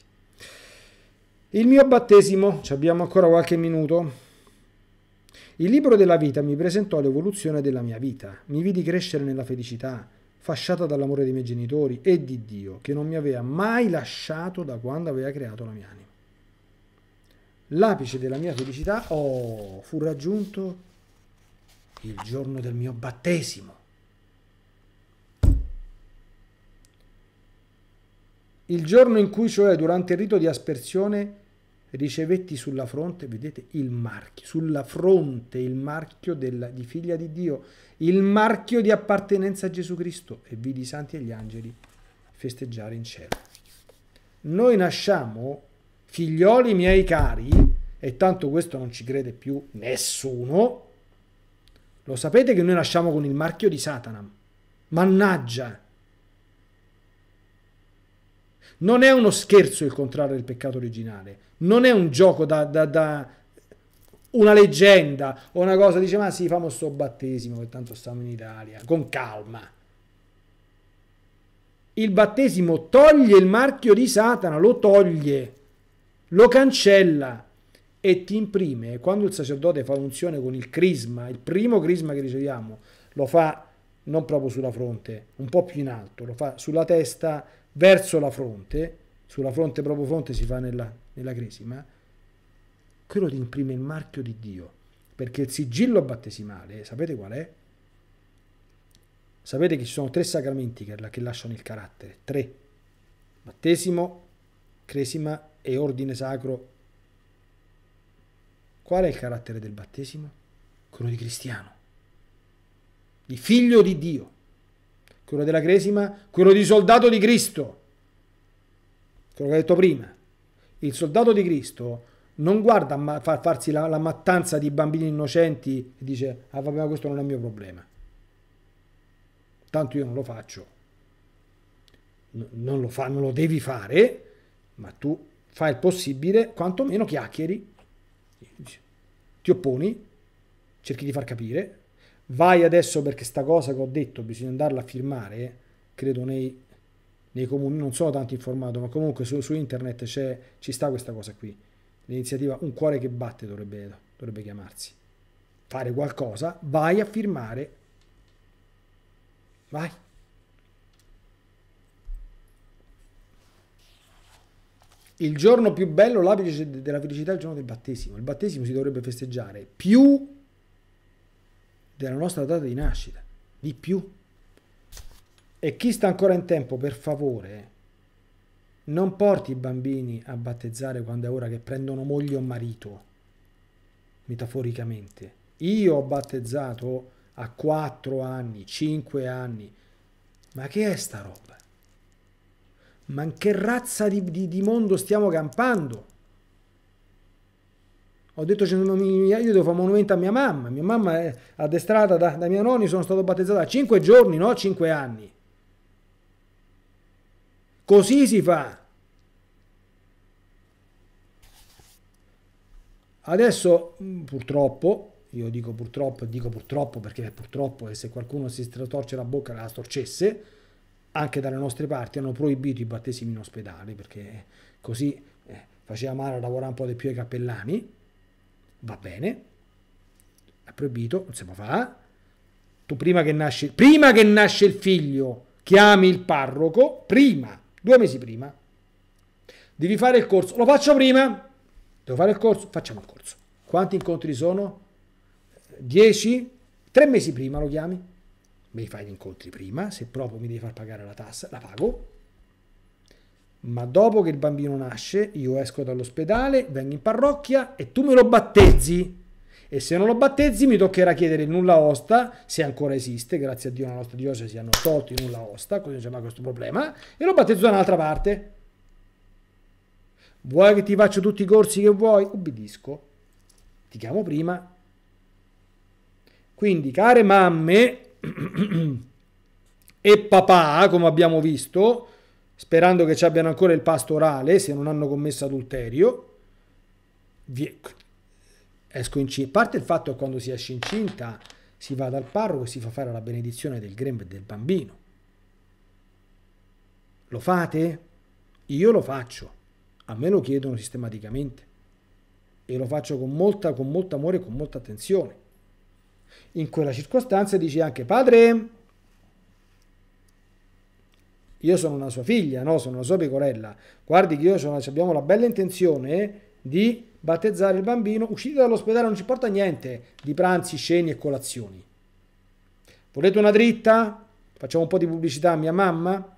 Il mio battesimo, ci abbiamo ancora qualche minuto. Il libro della vita mi presentò l'evoluzione della mia vita, mi vidi crescere nella felicità, fasciata dall'amore dei miei genitori e di Dio, che non mi aveva mai lasciato da quando aveva creato la mia anima. L'apice della mia felicità oh, fu raggiunto il giorno del mio battesimo. Il giorno in cui, cioè, durante il rito di aspersione, ricevetti sulla fronte, vedete, il marchio, sulla fronte il marchio della, di figlia di Dio, il marchio di appartenenza a Gesù Cristo e vidi i santi e gli angeli festeggiare in cielo. Noi nasciamo figlioli miei cari, e tanto questo non ci crede più nessuno, lo sapete che noi lasciamo con il marchio di Satana. Mannaggia! Non è uno scherzo il contrario del peccato originale, non è un gioco da, da, da una leggenda o una cosa, dice ma sì, famo sto battesimo che tanto stiamo in Italia, con calma. Il battesimo toglie il marchio di Satana, lo toglie lo cancella e ti imprime. Quando il sacerdote fa l'unzione con il crisma, il primo crisma che riceviamo, lo fa non proprio sulla fronte, un po' più in alto, lo fa sulla testa verso la fronte, sulla fronte proprio fronte si fa nella, nella crisma, quello ti imprime il marchio di Dio, perché il sigillo battesimale, sapete qual è? Sapete che ci sono tre sacramenti che, che lasciano il carattere, tre, battesimo, cresima e ordine sacro, qual è il carattere del battesimo? Quello di cristiano, di figlio di Dio, quello della cresima, quello di soldato di Cristo, quello che ho detto prima. Il soldato di Cristo non guarda a far farsi la, la, mattanza di bambini innocenti e dice, ah vabbè, ma questo non è il mio problema. Tanto io non lo faccio. No, non, lo fa, non lo devi fare, ma tu fai il possibile, quantomeno chiacchieri, ti opponi, cerchi di far capire, vai adesso perché sta cosa che ho detto bisogna andarla a firmare, credo nei, nei comuni, non sono tanto informato, ma comunque su, su internet ci sta questa cosa qui, l'iniziativa Un cuore che batte dovrebbe, dovrebbe chiamarsi, fare qualcosa, vai a firmare, vai. Il giorno più bello, l'apice della felicità è il giorno del battesimo. Il battesimo si dovrebbe festeggiare più della nostra data di nascita, di più. E chi sta ancora in tempo, per favore, non porti i bambini a battezzare quando è ora che prendono moglie o marito, metaforicamente. Io ho battezzato a 4 anni, 5 anni, ma che è sta roba? Ma in che razza di, di, di mondo stiamo campando? Ho detto, io devo fare un monumento a mia mamma. Mia mamma è addestrata da, da miei nonni, sono stato battezzato da 5 giorni, no 5 anni. Così si fa. Adesso mm, purtroppo, io dico purtroppo, dico purtroppo perché purtroppo e eh, se qualcuno si storce la bocca la storcesse, anche dalle nostre parti hanno proibito i battesimi in ospedale perché così eh, faceva male a lavorare un po' di più ai cappellani, va bene, è proibito, non si può fare. Tu prima che, nasce, prima che nasce il figlio chiami il parroco, prima, due mesi prima, devi fare il corso, lo faccio prima, devo fare il corso, facciamo il corso. Quanti incontri sono? Dieci? Tre mesi prima lo chiami? mi fai gli incontri prima, se proprio mi devi far pagare la tassa, la pago, ma dopo che il bambino nasce io esco dall'ospedale, vengo in parrocchia e tu me lo battezzi. E se non lo battezzi mi toccherà chiedere il nulla osta, se ancora esiste, grazie a Dio nella nostra diocesi hanno tolto il nulla osta, così non c'è mai questo problema, e lo battezzo da un'altra parte. Vuoi che ti faccio tutti i corsi che vuoi? Ubbidisco. Ti chiamo prima. Quindi, care mamme, e papà, come abbiamo visto, sperando che ci abbiano ancora il pasto orale, se non hanno commesso adulterio, esco incinta. A parte il fatto che quando si esce incinta si va dal parroco e si fa fare la benedizione del grembo e del bambino. Lo fate? Io lo faccio. A me lo chiedono sistematicamente. E lo faccio con, molta, con molto amore e con molta attenzione in quella circostanza dice anche padre, io sono una sua figlia, no? sono una sua pecorella, guardi che io sono, abbiamo la bella intenzione di battezzare il bambino, uscite dall'ospedale non ci importa niente di pranzi, ceni e colazioni. Volete una dritta? Facciamo un po' di pubblicità a mia mamma?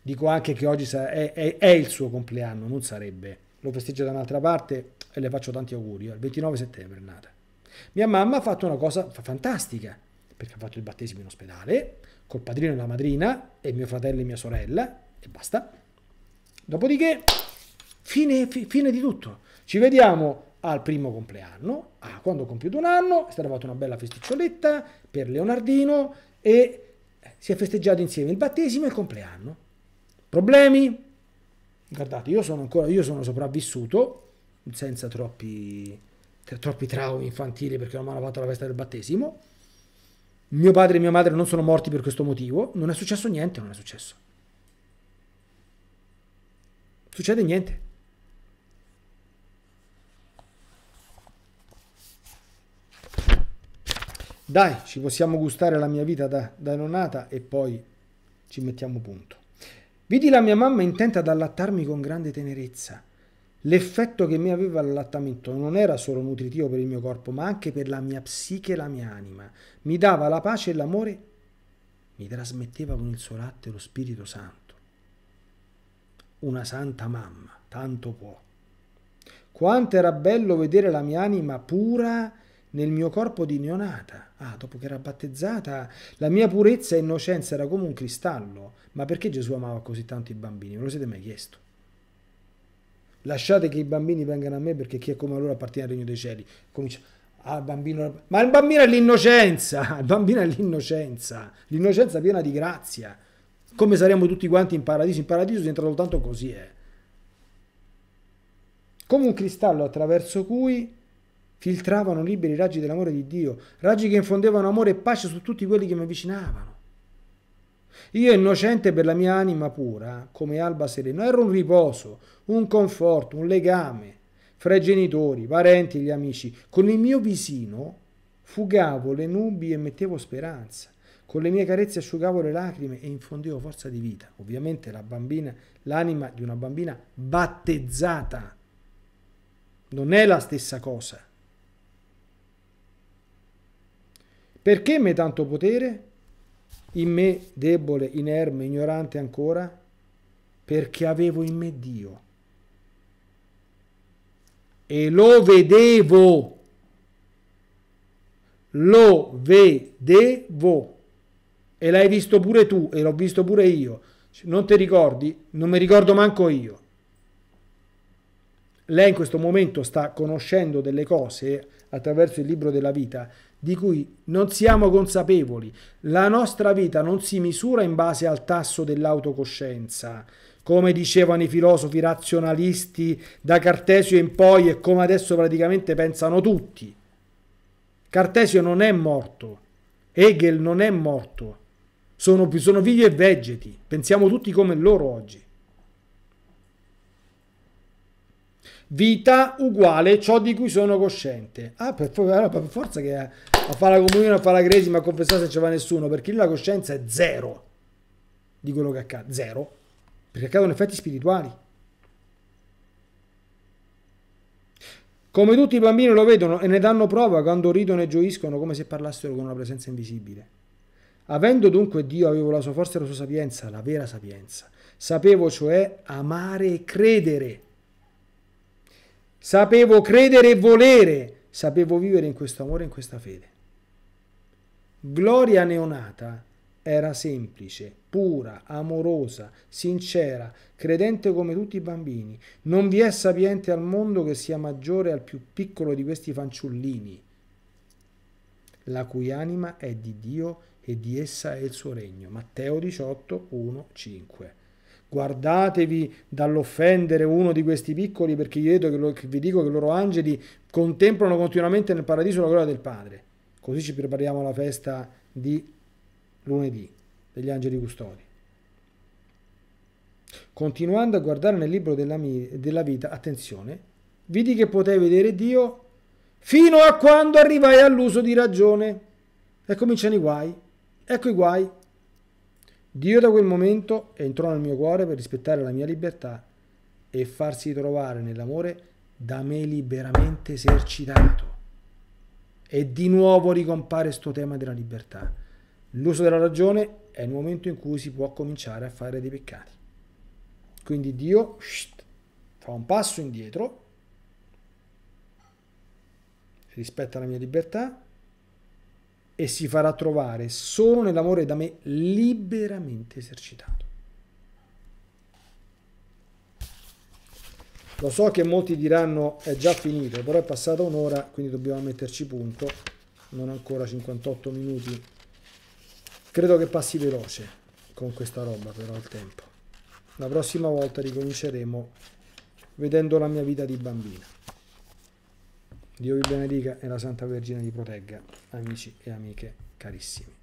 Dico anche che oggi è, è, è il suo compleanno, non sarebbe. Lo festeggio da un'altra parte e le faccio tanti auguri. Il 29 settembre è nata. Mia mamma ha fatto una cosa fantastica, perché ha fatto il battesimo in ospedale, col padrino e la madrina, e mio fratello e mia sorella, e basta. Dopodiché, fine, fine di tutto. Ci vediamo al primo compleanno, ah, quando ho compiuto un anno, è stata fatta una bella festiccioletta per Leonardino e eh, si è festeggiato insieme il battesimo e il compleanno. Problemi? Guardate, io sono ancora, io sono sopravvissuto senza troppi troppi traumi infantili perché non mi hanno fatto la festa del battesimo. Mio padre e mia madre non sono morti per questo motivo. Non è successo niente, non è successo. Succede niente. Dai, ci possiamo gustare la mia vita da, da nonata e poi ci mettiamo punto. Vidi la mia mamma intenta ad allattarmi con grande tenerezza. L'effetto che mi aveva l'allattamento non era solo nutritivo per il mio corpo, ma anche per la mia psiche e la mia anima. Mi dava la pace e l'amore, mi trasmetteva con il suo latte lo Spirito Santo. Una santa mamma, tanto può. Quanto era bello vedere la mia anima pura nel mio corpo di neonata. Ah, dopo che era battezzata, la mia purezza e innocenza era come un cristallo. Ma perché Gesù amava così tanto i bambini? Non lo siete mai chiesto? lasciate che i bambini vengano a me perché chi è come loro appartiene al regno dei cieli. Comincia, ah, bambino, ma il bambino è l'innocenza, [laughs] il bambino è l'innocenza, l'innocenza piena di grazia. Come saremo tutti quanti in paradiso? In paradiso si entra soltanto così, eh. Come un cristallo attraverso cui filtravano liberi i raggi dell'amore di Dio, raggi che infondevano amore e pace su tutti quelli che mi avvicinavano. Io innocente per la mia anima pura, come alba serena, ero un riposo, un conforto, un legame fra i genitori, i parenti, gli amici. Con il mio visino fugavo le nubi e mettevo speranza. Con le mie carezze asciugavo le lacrime e infondevo forza di vita. Ovviamente la bambina, l'anima di una bambina battezzata. Non è la stessa cosa. Perché mi hai tanto potere? in me debole, inerme, ignorante ancora, perché avevo in me Dio. E lo vedevo, lo vedevo. E l'hai visto pure tu, e l'ho visto pure io. Non ti ricordi? Non mi ricordo manco io. Lei in questo momento sta conoscendo delle cose attraverso il libro della vita di cui non siamo consapevoli. La nostra vita non si misura in base al tasso dell'autocoscienza, come dicevano i filosofi razionalisti da Cartesio in poi e come adesso praticamente pensano tutti. Cartesio non è morto, Hegel non è morto, sono, sono vivi e vegeti, pensiamo tutti come loro oggi. vita uguale ciò di cui sono cosciente. Ah, per, allora, per forza che a fare la comunione, a fare la cresima, a confessare se ce va nessuno, perché lì la coscienza è zero di quello che accade, zero, perché accadono effetti spirituali. Come tutti i bambini lo vedono e ne danno prova quando ridono e gioiscono come se parlassero con una presenza invisibile. Avendo dunque Dio avevo la sua forza e la sua sapienza, la vera sapienza. Sapevo cioè amare e credere sapevo credere e volere, sapevo vivere in questo amore e in questa fede. Gloria neonata era semplice, pura, amorosa, sincera, credente come tutti i bambini. Non vi è sapiente al mondo che sia maggiore al più piccolo di questi fanciullini, la cui anima è di Dio e di essa è il suo regno. Matteo 18, 1, 5 guardatevi dall'offendere uno di questi piccoli perché io vedo che, lo, vi dico che i loro angeli contemplano continuamente nel paradiso la gloria del Padre. Così ci prepariamo alla festa di lunedì degli angeli custodi. Continuando a guardare nel libro della, della vita, attenzione, vidi che potevi vedere Dio fino a quando arrivai all'uso di ragione. E cominciano i guai. Ecco i guai, Dio da quel momento entrò nel mio cuore per rispettare la mia libertà e farsi trovare nell'amore da me liberamente esercitato. E di nuovo ricompare sto tema della libertà. L'uso della ragione è il momento in cui si può cominciare a fare dei peccati. Quindi Dio shht, fa un passo indietro, rispetta la mia libertà e si farà trovare solo nell'amore da me liberamente esercitato. Lo so che molti diranno è già finito, però è passata un'ora, quindi dobbiamo metterci punto, non ancora 58 minuti. Credo che passi veloce con questa roba però il tempo. La prossima volta ricominceremo vedendo la mia vita di bambina. Dio vi benedica e la Santa Vergine vi protegga, amici e amiche carissimi.